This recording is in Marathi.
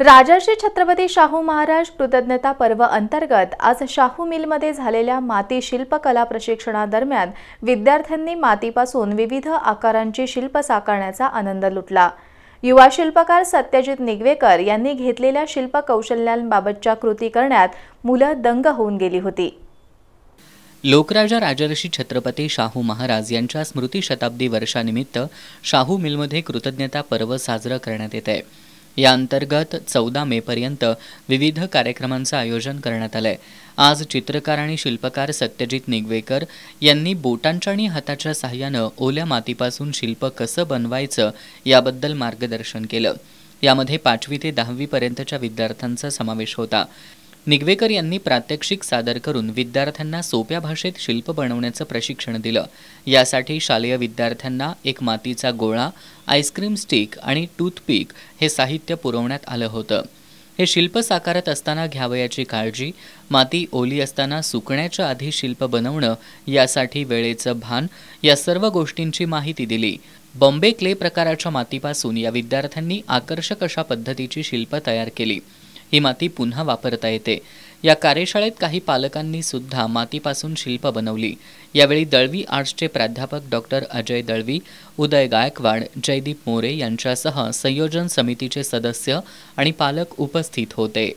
राजर्षी छत्रपती शाहू महाराज कृतज्ञता पर्व अंतर्गत आज शाहू मिलमध्ये झालेल्या माती शिल्पकला प्रशिक्षणादरम्यान विद्यार्थ्यांनी मातीपासून विविध आकारांची शिल्प साकारण्याचा आनंद लुटला युवा शिल्पकार सत्यजित निगवेकर यांनी घेतलेल्या शिल्प कौशल्यांबाबतच्या कृती करण्यात मुलं दंग होऊन गेली होती लोकराजा राजर्षी छत्रपती शाहू महाराज यांच्या स्मृती शताब्दी वर्षानिमित्त शाहू मिलमध्ये कृतज्ञता पर्व साजरं करण्यात येत आहे या अंतर्गत चौदा पर्यंत विविध कार्यक्रमांचं आयोजन करण्यात आलं आज चित्रकार आणि शिल्पकार सत्यजित निगवेकर यांनी बोटांच्या आणि हाताच्या सहाय्यानं ओल्या मातीपासून शिल्प कसं बनवायचं याबद्दल मार्गदर्शन केलं यामध्ये पाचवी ते पर्यंतच्या विद्यार्थ्यांचा समावेश होता निगवेकर यांनी प्रात्यक्षिक सादर करून विद्यार्थ्यांना सोप्या भाषेत शिल्प बनवण्याचं प्रशिक्षण दिलं यासाठी शालेय विद्यार्थ्यांना एक मातीचा गोळा आईस्क्रीम स्टिक आणि टूथपिक हे साहित्य पुरवण्यात आलं होतं हे शिल्प साकारत असताना घ्यावयाची काळजी माती ओली असताना सुकण्याच्या आधी शिल्प बनवणं यासाठी वेळेचं भान या सर्व गोष्टींची माहिती दिली बॉम्बे क्ले प्रकाराच्या मातीपासून या विद्यार्थ्यांनी आकर्षक अशा पद्धतीची शिल्प तयार केली ही माती पुन्हा वापरता येते या कार्यशाळेत काही पालकांनी सुद्धा मातीपासून शिल्प बनवली यावेळी दळवी आर्ट्सचे प्राध्यापक डॉक्टर अजय दळवी उदय गायकवाड जयदीप मोरे यांच्यासह संयोजन समितीचे सदस्य आणि पालक उपस्थित होते